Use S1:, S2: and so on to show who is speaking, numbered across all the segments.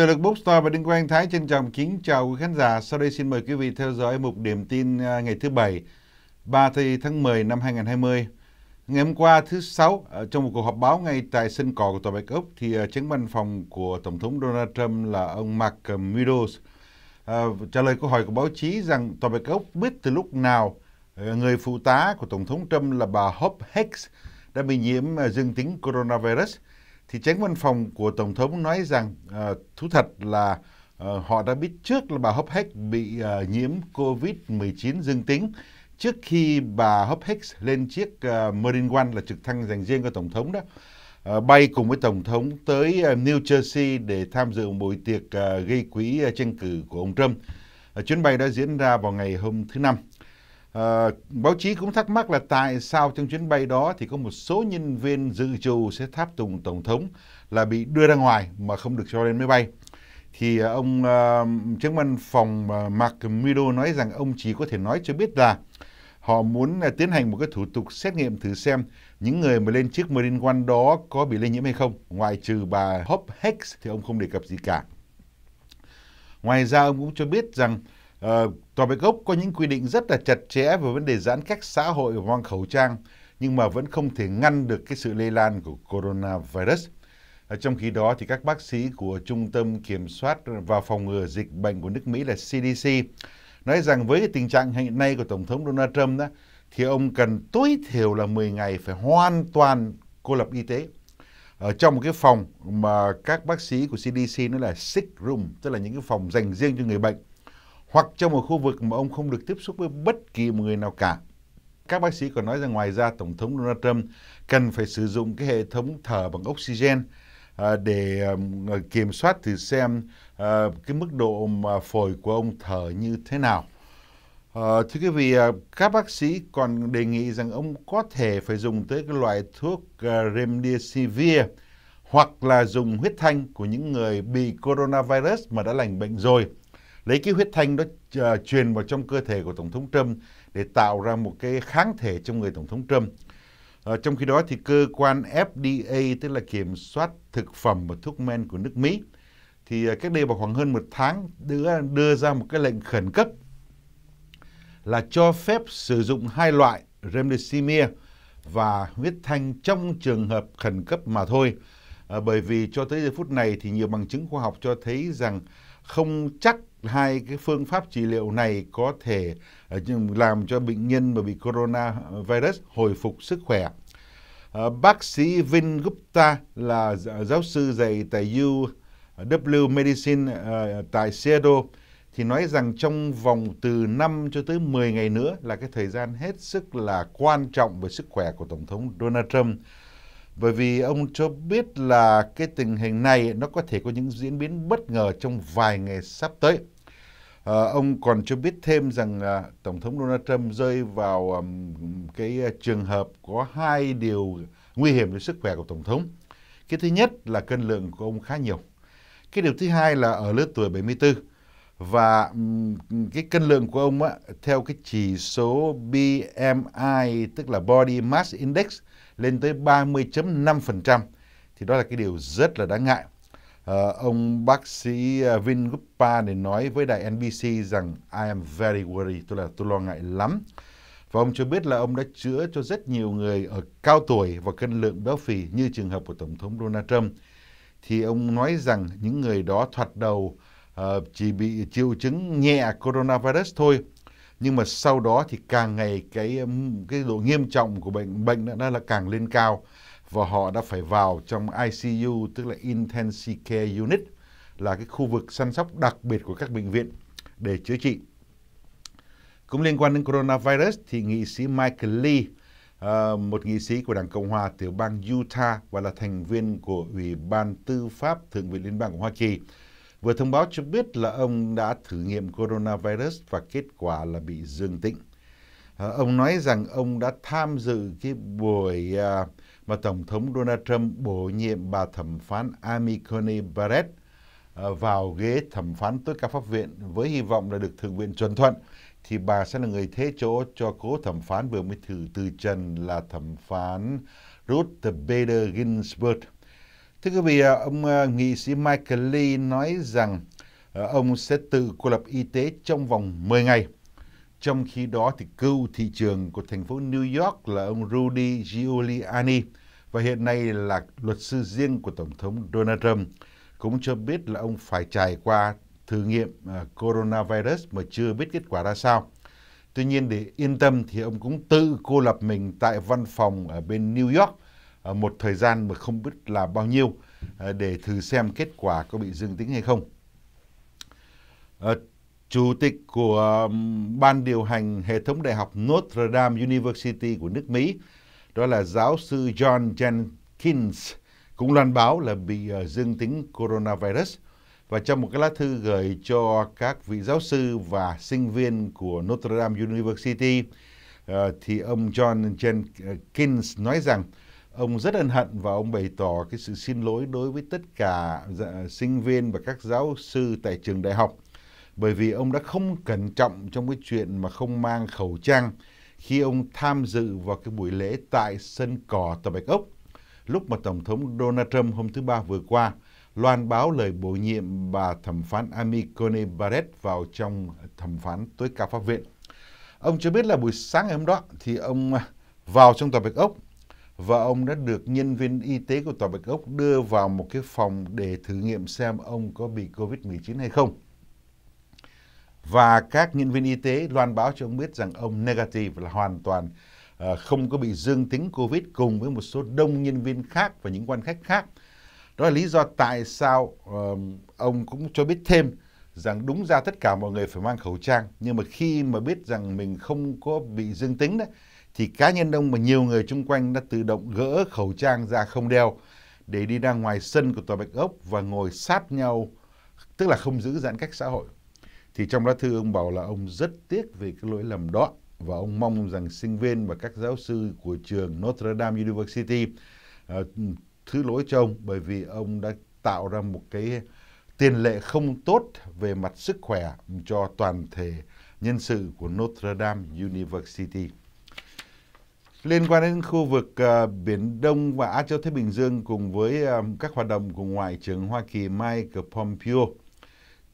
S1: Từ lực Bookstore và Đinh Quang Thái trân trọng kính chào quý khán giả. Sau đây xin mời quý vị theo dõi mục điểm tin à, ngày thứ Bảy, 3 tháng 10 năm 2020. Ngày hôm qua thứ Sáu, à, trong một cuộc họp báo ngay tại sân cỏ của Tòa Bạch Ốc, thì à, tránh văn phòng của Tổng thống Donald Trump là ông Mark Meadows trả lời câu hỏi của báo chí rằng Tòa Bạch Ốc biết từ lúc nào người phụ tá của Tổng thống Trump là bà Hope Hicks đã bị nhiễm dương tính coronavirus – thì tránh văn phòng của tổng thống nói rằng uh, thú thật là uh, họ đã biết trước là bà Hophex bị uh, nhiễm COVID-19 dương tính trước khi bà Hophex lên chiếc uh, Marine One là trực thăng dành riêng cho tổng thống đó uh, bay cùng với tổng thống tới uh, New Jersey để tham dự buổi tiệc uh, gây quỹ uh, tranh cử của ông Trump. Uh, chuyến bay đã diễn ra vào ngày hôm thứ năm. À, báo chí cũng thắc mắc là tại sao trong chuyến bay đó thì có một số nhân viên dự trù sẽ tháp tùng tổng thống là bị đưa ra ngoài mà không được cho lên máy bay. Thì ờ, ông uh, ờ, trưởng văn phòng uh, Mark Meadow nói rằng ông chỉ có thể nói cho biết là họ muốn uh, tiến hành một cái thủ tục xét nghiệm thử xem những người mà lên chiếc Marine One đó có bị lây nhiễm hay không. Ngoại trừ bà Hope Hicks thì ông không đề cập gì cả. Ngoài ra ông cũng cho biết rằng Ờ, tòa Bạch Ốc có những quy định rất là chặt chẽ về vấn đề giãn cách xã hội và mang khẩu trang, nhưng mà vẫn không thể ngăn được cái sự lây lan của coronavirus. Ờ, trong khi đó thì các bác sĩ của Trung tâm Kiểm soát và Phòng ngừa Dịch bệnh của nước Mỹ là CDC nói rằng với tình trạng hiện nay của Tổng thống Donald Trump đó, thì ông cần tối thiểu là 10 ngày phải hoàn toàn cô lập y tế ở trong một cái phòng mà các bác sĩ của CDC nói là sick room tức là những cái phòng dành riêng cho người bệnh hoặc trong một khu vực mà ông không được tiếp xúc với bất kỳ một người nào cả. Các bác sĩ còn nói rằng ngoài ra Tổng thống Donald Trump cần phải sử dụng cái hệ thống thở bằng oxygen à, để ờ, kiểm soát thử xem ờ, cái mức độ mà phổi của ông thở như thế nào. À, thưa quý vị, à, các bác sĩ còn đề nghị rằng ông có thể phải dùng tới cái loại thuốc à, remdesivir hoặc là dùng huyết thanh của những người bị coronavirus mà đã lành bệnh rồi lấy cái huyết thanh đó uh, truyền vào trong cơ thể của Tổng thống Trump để tạo ra một cái kháng thể trong người Tổng thống Trump. Uh, trong khi đó thì cơ quan FDA tức là kiểm soát thực phẩm và thuốc men của nước Mỹ thì uh, cách đây vào khoảng hơn một tháng đưa, đưa ra một cái lệnh khẩn cấp là cho phép sử dụng hai loại remdesivir và huyết thanh trong trường hợp khẩn cấp mà thôi. À, bởi vì cho tới giờ phút này thì nhiều bằng chứng khoa học cho thấy rằng không chắc hai cái phương pháp trị liệu này có thể ờ, làm cho bệnh nhân mà bị corona virus hồi phục sức khỏe. Ờ, bác sĩ Vin Gupta là giáo sư dạy tại UW Medicine ờ, tại Seattle thì nói rằng trong vòng từ 5 cho tới 10 ngày nữa là cái thời gian hết sức là quan trọng về sức khỏe của Tổng thống Donald Trump bởi vì ông cho biết là cái tình hình này nó có thể có những diễn biến bất ngờ trong vài ngày sắp tới. À, ông còn cho biết thêm rằng à, Tổng thống Donald Trump rơi vào um, cái à, trường hợp có hai điều nguy hiểm cho sức khỏe của Tổng thống. Cái thứ nhất là cân lượng của ông khá nhiều. Cái điều thứ hai là ở lứa tuổi 74 và um, cái cân lượng của ông á, theo cái chỉ số BMI tức là Body Mass Index lên tới 30.5% thì đó là cái điều rất là đáng ngại. À, ông bác sĩ ờ, Vin Gupta này nói với đài NBC rằng I am very worried, tôi là tôi lo ngại lắm. Và ông cho biết là ông đã chữa cho rất nhiều người ở cao tuổi và cân lượng béo phì như trường hợp của Tổng thống Donald Trump. Thì ông nói rằng những người đó thoạt đầu uh, chỉ bị triệu chứng nhẹ coronavirus thôi nhưng mà sau đó thì càng ngày cái um, cái độ nghiêm trọng của bệnh bệnh đó là càng lên cao và họ đã phải vào trong ICU tức là intensive care unit là cái khu vực săn sóc đặc biệt của các bệnh viện để chữa trị. Cũng liên quan đến coronavirus thì nghị sĩ Michael Lee, uh, một nghị sĩ của Đảng Cộng hòa tiểu bang Utah và là thành viên của Ủy ban Tư pháp Thượng viện Liên bang của Hoa Kỳ vừa thông báo cho biết là ông đã thử nghiệm coronavirus và kết quả là bị dương tính. Ờ, ông nói rằng ông đã tham dự cái buổi à, mà Tổng thống Donald Trump bổ nhiệm bà thẩm phán Amy Coney Barrett ờ, vào ghế thẩm phán tối cao pháp viện với hy vọng là được Thượng viện chuẩn thuận thì bà sẽ là người thế chỗ cho cố thẩm phán vừa mới thử từ trần là thẩm phán Ruth Bader Ginsburg. Thưa quý vị, à, ông à, nghị sĩ Michael Lee nói rằng à, ông sẽ tự cô lập y tế trong vòng 10 ngày. Trong khi đó, thì cựu thị trường của thành phố New York là ông Rudy Giuliani và hiện nay là luật sư riêng của Tổng thống Donald Trump cũng cho biết là ông phải trải qua thử nghiệm coronavirus mà chưa biết kết quả ra sao. Tuy nhiên để yên tâm thì ông cũng tự cô lập mình tại văn phòng ở bên New York Ờ, một thời gian mà không biết là bao nhiêu ờ, để thử xem kết quả có bị dương tính hay không. Ờ, chủ tịch của Ban điều hành hệ thống đại học Notre Dame University của nước Mỹ, đó là giáo sư John Jenkins, cũng loan báo là bị dương tính coronavirus. Và trong một cái lá thư gửi cho các vị giáo sư và sinh viên của Notre Dame University, thì ông John Jenkins nói rằng ông rất ân hận và ông bày tỏ cái sự xin lỗi đối với tất cả dạ, sinh viên và các giáo sư tại trường đại học bởi vì ông đã không cẩn trọng trong cái chuyện mà không mang khẩu trang khi ông tham dự vào cái buổi lễ tại sân cỏ tòa Bạch Ốc lúc mà Tổng thống Donald Trump hôm thứ Ba vừa qua loan báo lời bổ nhiệm bà thẩm phán Amy Coney Barrett vào trong thẩm phán tối cao pháp viện. Ông cho biết là buổi sáng ngày hôm đó thì ông à, vào trong tòa Bạch Ốc và ông đã được nhân viên y tế của Tòa Bạch Ốc đưa vào một cái phòng để thử nghiệm xem ông có bị COVID-19 hay không. Và các nhân viên y tế loan báo cho ông biết rằng ông negative là hoàn toàn ờ, không có bị dương tính COVID cùng với một số đông nhân viên khác và những quan khách khác. Đó là lý do tại sao ông cũng cho biết thêm rằng đúng ra tất cả mọi người phải mang khẩu trang nhưng mà khi mà biết rằng mình không có bị dương tính đấy thì cá nhân ông và nhiều người chung quanh đã tự động gỡ khẩu trang ra không đeo để đi ra ngoài sân của tòa Bạch Ốc và ngồi sát nhau, tức là không giữ giãn cách xã hội. Thì trong lá thư ông bảo là ông rất tiếc về cái lỗi lầm đó và ông mong rằng sinh viên và các giáo sư của trường Notre Dame University uh, thứ lỗi cho ông bởi vì ông đã tạo ra một cái tiền lệ không tốt về mặt sức khỏe cho toàn thể nhân sự của Notre Dame University liên quan đến khu vực uh, Biển Đông và Á Châu Thái Bình Dương cùng với um, các hoạt động của Ngoại trưởng Hoa Kỳ Mike Pompeo.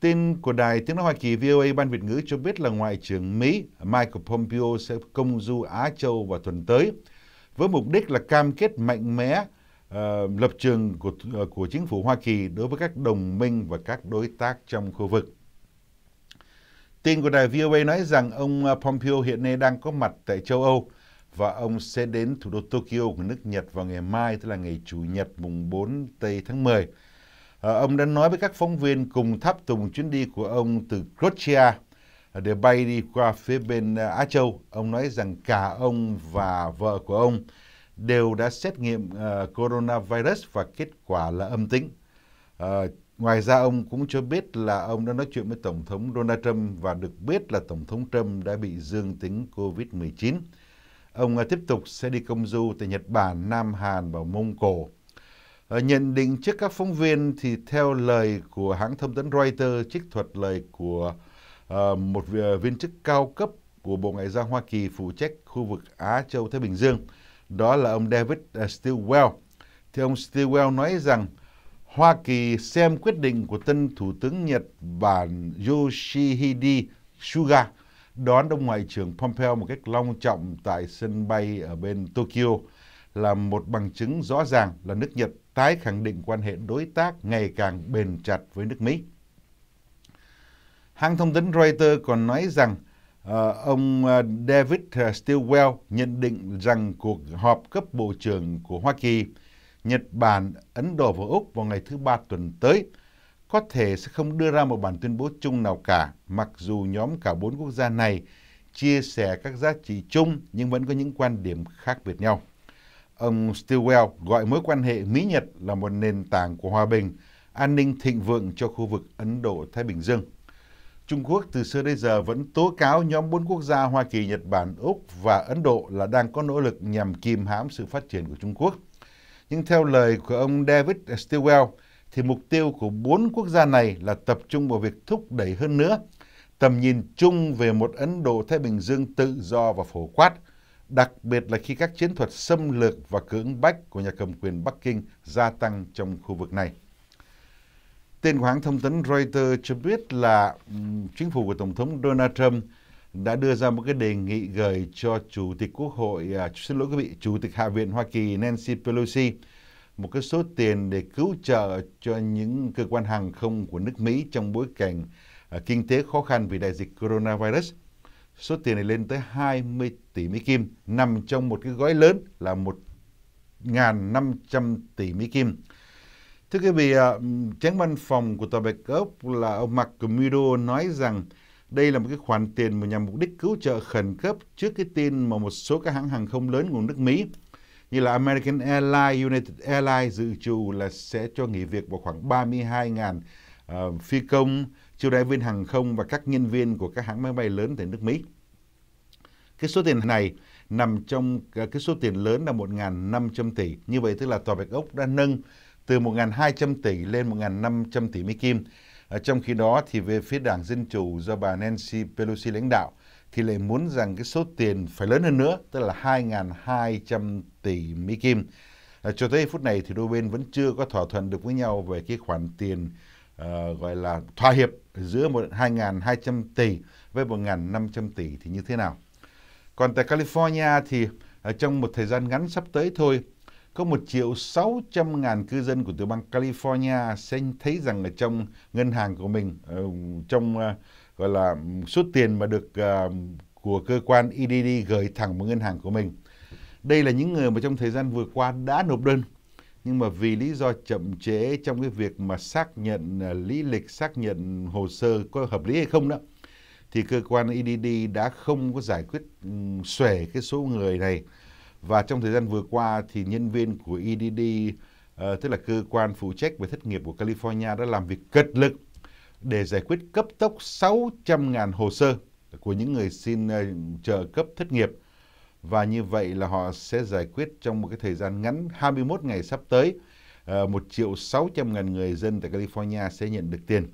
S1: Tin của Đài Tiếng Nói Hoa Kỳ VOA Ban Việt ngữ cho biết là Ngoại trưởng Mỹ Mike Pompeo sẽ công du Á Châu vào tuần tới với mục đích là cam kết mạnh mẽ uh, lập trường của, uh, của chính phủ Hoa Kỳ đối với các đồng minh và các đối tác trong khu vực. Tin của đài VOA nói rằng ông Pompeo hiện nay đang có mặt tại châu Âu và ông sẽ đến thủ đô Tokyo của nước Nhật vào ngày mai, tức là ngày Chủ nhật mùng 4 Tây tháng 10. À, ông đã nói với các phóng viên cùng tháp tùng chuyến đi của ông từ Croatia à, để bay đi qua phía bên à, Á Châu. Ông nói rằng cả ông và vợ của ông đều đã xét nghiệm uh, coronavirus và kết quả là âm tính. Uh, ngoài ra ông cũng cho biết là ông đã nói chuyện với Tổng thống Donald Trump và được biết là Tổng thống Trump đã bị dương tính COVID-19. Ông ờ, tiếp tục sẽ đi công du tại Nhật Bản, Nam Hàn và Mông Cổ. Ờ, nhận định trước các phóng viên thì theo lời của hãng thông tấn Reuters trích thuật lời của ờ, một viên chức cao cấp của Bộ Ngoại giao Hoa Kỳ phụ trách khu vực Á Châu Thái Bình Dương, đó là ông David Stilwell. Thì ông Stilwell nói rằng Hoa Kỳ xem quyết định của tân Thủ tướng Nhật Bản Yoshihide Suga đón ông Ngoại trưởng Pompeo một cách long trọng tại sân bay ở bên Tokyo là một bằng chứng rõ ràng là nước Nhật tái khẳng định quan hệ đối tác ngày càng bền chặt với nước Mỹ. Hãng thông tấn Reuters còn nói rằng uh, ông ờ, David Stilwell nhận định rằng cuộc họp cấp bộ trưởng của Hoa Kỳ, Nhật Bản, Ấn Độ và Úc vào ngày thứ ba tuần tới – có thể sẽ không đưa ra một bản tuyên bố chung nào cả, mặc dù nhóm cả bốn quốc gia này chia sẻ các giá trị chung nhưng vẫn có những quan điểm khác biệt nhau. Ông Stilwell gọi mối quan hệ Mỹ-Nhật là một nền tảng của hòa bình, an ninh thịnh vượng cho khu vực Ấn Độ-Thái Bình Dương. Trung Quốc từ xưa đến giờ vẫn tố cáo nhóm bốn quốc gia Hoa Kỳ, Nhật Bản, Úc và Ấn Độ là đang có nỗ lực nhằm kìm hãm sự phát triển của Trung Quốc. Nhưng theo lời của ông David Stilwell, thì mục tiêu của bốn quốc gia này là tập trung vào việc thúc đẩy hơn nữa tầm nhìn chung về một Ấn Độ Thái Bình Dương tự do và phổ quát, đặc biệt là khi các chiến thuật xâm lược và cưỡng bách của nhà cầm quyền Bắc Kinh gia tăng trong khu vực này. Tên hãng thông tấn Reuters cho biết là chính phủ của Tổng thống Donald Trump đã đưa ra một cái đề nghị gửi cho Chủ tịch Quốc hội, à, xin lỗi quý vị, Chủ tịch Hạ viện Hoa Kỳ Nancy Pelosi một cái số tiền để cứu trợ cho những cơ quan hàng không của nước Mỹ trong bối cảnh à, kinh tế khó khăn vì đại dịch coronavirus. Số tiền này lên tới 20 tỷ Mỹ Kim, nằm trong một cái gói lớn là 1.500 tỷ Mỹ Kim. Thưa quý vị, à, tránh văn phòng của Tòa Bạch Ốc là ông Mark Meadow nói rằng đây là một cái khoản tiền mà nhằm mục đích cứu trợ khẩn cấp trước cái tin mà một số các hãng hàng không lớn của nước Mỹ như là American Airlines, United Airlines dự trù là sẽ cho nghỉ việc vào khoảng 32.000 uh, ờ, phi công, chiêu đãi viên hàng không và các nhân viên của các hãng máy bay lớn tại nước Mỹ. Cái số tiền này nằm trong ờ, cái số tiền lớn là 1.500 tỷ. Như vậy tức là Tòa Bạch Ốc đã nâng từ 1.200 tỷ lên 1.500 tỷ Mỹ Kim. Ờ, trong khi đó thì về phía đảng Dân Chủ do bà Nancy Pelosi lãnh đạo thì lại muốn rằng cái số tiền phải lớn hơn nữa, tức là 2.200 tỷ Mỹ Kim. À, cho tới phút này thì đôi bên vẫn chưa có thỏa thuận được với nhau về cái khoản tiền uh, gọi là thỏa hiệp giữa một 2.200 tỷ với 1.500 tỷ thì như thế nào. Còn tại California thì ở ờ, trong một thời gian ngắn sắp tới thôi, có 1 triệu 600 ngàn cư dân của tiểu bang California sẽ thấy rằng ở trong ngân hàng của mình, ờ, trong gọi là ừ, số tiền mà được uh, của cơ quan EDD gửi thẳng vào ngân hàng của mình. Đây là những người mà trong thời gian vừa qua đã nộp đơn nhưng mà vì lý do chậm trễ trong cái việc mà xác nhận ờ, lý lịch, xác nhận hồ sơ có hợp lý hay không đó thì cơ quan EDD đã không có giải quyết um, xuể cái số người này và trong thời gian vừa qua thì nhân viên của EDD uh, ờ, tức là cơ quan phụ trách về thất nghiệp của California đã làm việc cật lực để giải quyết cấp tốc 600.000 hồ sơ của những người xin ờ, trợ cấp thất nghiệp. Và như vậy là họ sẽ giải quyết trong một cái thời gian ngắn 21 ngày sắp tới. 1 ờ, triệu 600 ngàn người dân tại California sẽ nhận được tiền.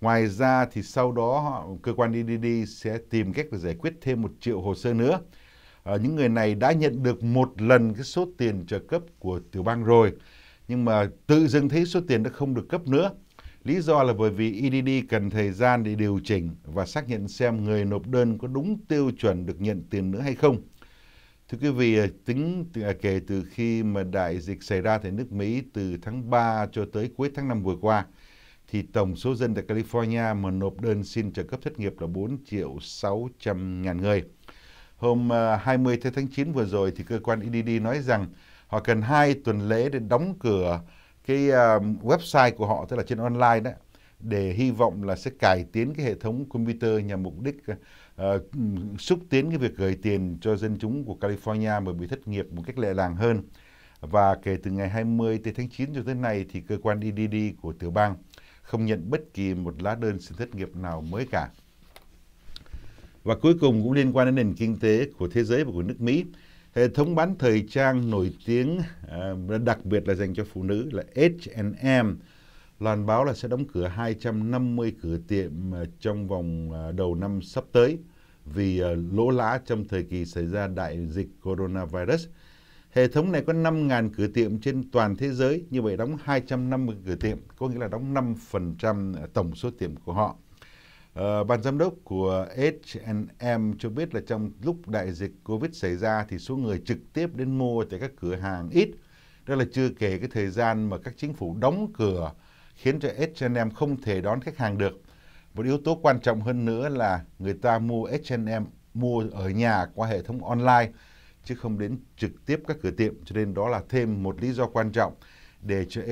S1: Ngoài ra thì sau đó họ cơ quan DDD sẽ tìm cách để giải quyết thêm 1 triệu hồ sơ nữa. Ờ, những người này đã nhận được một lần cái số tiền trợ cấp của tiểu bang rồi nhưng mà tự dưng thấy số tiền đã không được cấp nữa Lý do là bởi vì EDD cần thời gian để điều chỉnh và xác nhận xem người nộp đơn có đúng tiêu chuẩn được nhận tiền nữa hay không. Thưa quý vị, tính à, kể từ khi mà đại dịch xảy ra tại nước Mỹ từ tháng 3 cho tới cuối tháng 5 vừa qua, thì tổng số dân tại California mà nộp đơn xin trợ cấp thất nghiệp là 4 triệu 600 ngàn người. Hôm 20 à, tháng 9 vừa rồi thì cơ quan EDD nói rằng họ cần 2 tuần lễ để đóng cửa cái uh, website của họ tức là trên online đấy để hy vọng là sẽ cải tiến cái hệ thống computer nhằm mục đích uh, xúc tiến cái việc gửi tiền cho dân chúng của California bởi bị thất nghiệp một cách lệ làng hơn. Và kể từ ngày 20 tới tháng 9 cho tới nay thì cơ quan DDD của tiểu bang không nhận bất kỳ một lá đơn xin thất nghiệp nào mới cả. Và cuối cùng cũng liên quan đến nền kinh tế của thế giới và của nước Mỹ hệ thống bán thời trang nổi tiếng à, đặc biệt là dành cho phụ nữ là H&M loan báo là sẽ đóng cửa 250 cửa tiệm à, trong vòng à, đầu năm sắp tới vì lỗ lá trong thời kỳ xảy ra đại dịch coronavirus. Hệ thống này có 5.000 cửa tiệm trên toàn thế giới, như vậy đóng 250 cửa tiệm, có nghĩa là đóng 5% tổng số tiệm của họ. Ờ, ban giám đốc của H&M cho biết là trong lúc đại dịch Covid xảy ra thì số người trực tiếp đến mua tại các cửa hàng ít. Đó là chưa kể cái thời gian mà các chính phủ đóng cửa khiến cho H&M không thể đón khách hàng được. Một yếu tố quan trọng hơn nữa là người ta mua H&M mua ở nhà qua hệ thống online chứ không đến trực tiếp các cửa tiệm cho nên đó là thêm một lý do quan trọng để cho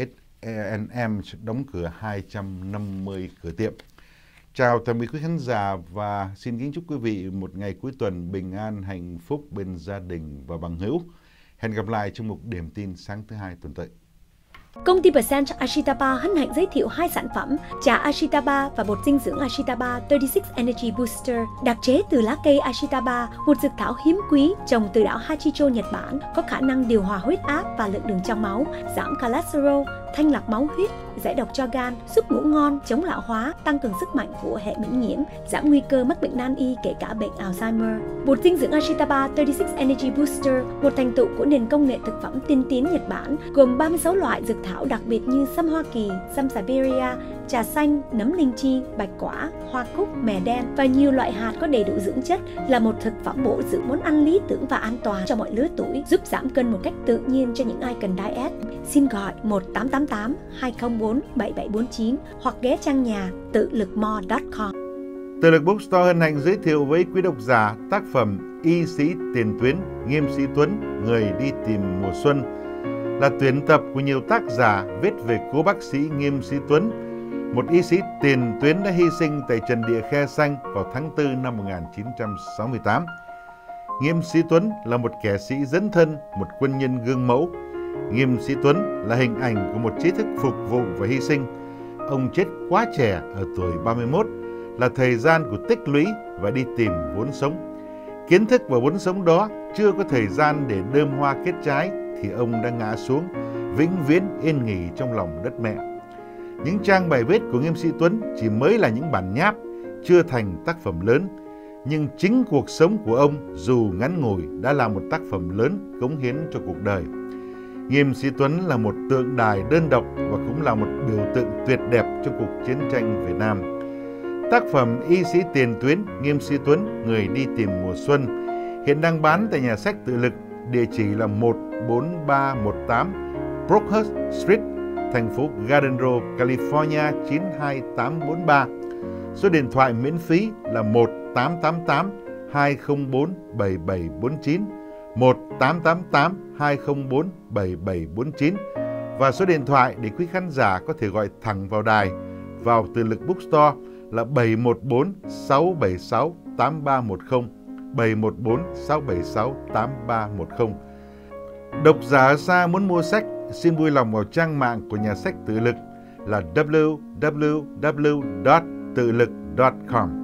S1: H&M đóng cửa 250 cửa tiệm. Chào tạm biệt quý khán giả và xin kính chúc quý vị một ngày cuối tuần bình an, hạnh phúc bên gia đình và bằng hữu. Hẹn gặp lại trong một điểm tin sáng thứ hai tuần tới.
S2: Công ty Percent Ashitaba hân hạnh giới thiệu hai sản phẩm trà Ashitaba và bột dinh dưỡng Ashitaba 36 Energy Booster đặc chế từ lá cây Ashitaba, một dược thảo hiếm quý trồng từ đảo Hachicho, Nhật Bản, có khả năng điều hòa huyết áp và lượng đường trong máu, giảm cholesterol, thanh lọc máu huyết, giải độc cho gan, giúp ngủ ngon, chống lão hóa, tăng cường sức mạnh của hệ miễn nhiễm, giảm nguy cơ mắc bệnh nan y kể cả bệnh Alzheimer. Bột dinh dưỡng Ashitaba 36 Energy Booster, một thành tựu của nền công nghệ thực phẩm tiên tiến Nhật Bản, gồm 36 loại dược thảo đặc biệt như sâm Hoa Kỳ, sâm Siberia, trà xanh, nấm linh chi, bạch quả, hoa cúc, mè đen và nhiều loại hạt có đầy đủ dưỡng chất là một thực phẩm bổ dưỡng món ăn lý tưởng và an toàn cho mọi lứa tuổi, giúp giảm cân một cách tự nhiên cho những ai cần diet. Xin gọi 1888 204 7749 hoặc ghé trang nhà tự lựcmo.com.
S1: Tự lực Bookstore hân hạnh giới thiệu với quý độc giả tác phẩm Y sĩ tiền tuyến, nghiêm sĩ Tuấn, người đi tìm mùa xuân là tuyển tập của nhiều tác giả viết về cố bác sĩ Nghiêm Sĩ Tuấn, một y sĩ tiền tuyến đã hy sinh tại Trần Địa Khe Xanh vào tháng 4 năm 1968. Nghiêm Sĩ Tuấn là một kẻ sĩ dấn thân, một quân nhân gương mẫu. Nghiêm Sĩ Tuấn là hình ảnh của một trí thức phục vụ và hy sinh. Ông chết quá trẻ ở tuổi 31 là thời gian của tích lũy và đi tìm vốn sống. Kiến thức và vốn sống đó chưa có thời gian để đơm hoa kết trái thì ông đã ngã xuống, vĩnh viễn yên nghỉ trong lòng đất mẹ. Những trang bài viết của nghiêm sĩ Tuấn chỉ mới là những bản nháp, chưa thành tác phẩm lớn, nhưng chính cuộc sống của ông dù ngắn ngủi đã là một tác phẩm lớn cống hiến cho cuộc đời. Nghiêm sĩ Tuấn là một tượng đài đơn độc và cũng là một biểu tượng tuyệt đẹp cho cuộc chiến tranh Việt Nam. Tác phẩm Y sĩ Tiền Tuyến, Nghiêm sĩ Tuấn, Người đi tìm mùa xuân hiện đang bán tại nhà sách tự lực địa chỉ là 14318 Brookhurst Street, thành phố Garden Grove, California 92843. Số điện thoại miễn phí là 1888 204 7749 1888 204 7749 và số điện thoại để quý khán giả có thể gọi thẳng vào đài vào từ lực bookstore là 714 676 8310 714 676 8310. Độc giả xa muốn mua sách xin vui lòng vào trang mạng của nhà sách Tự Lực là www.tự lực.com.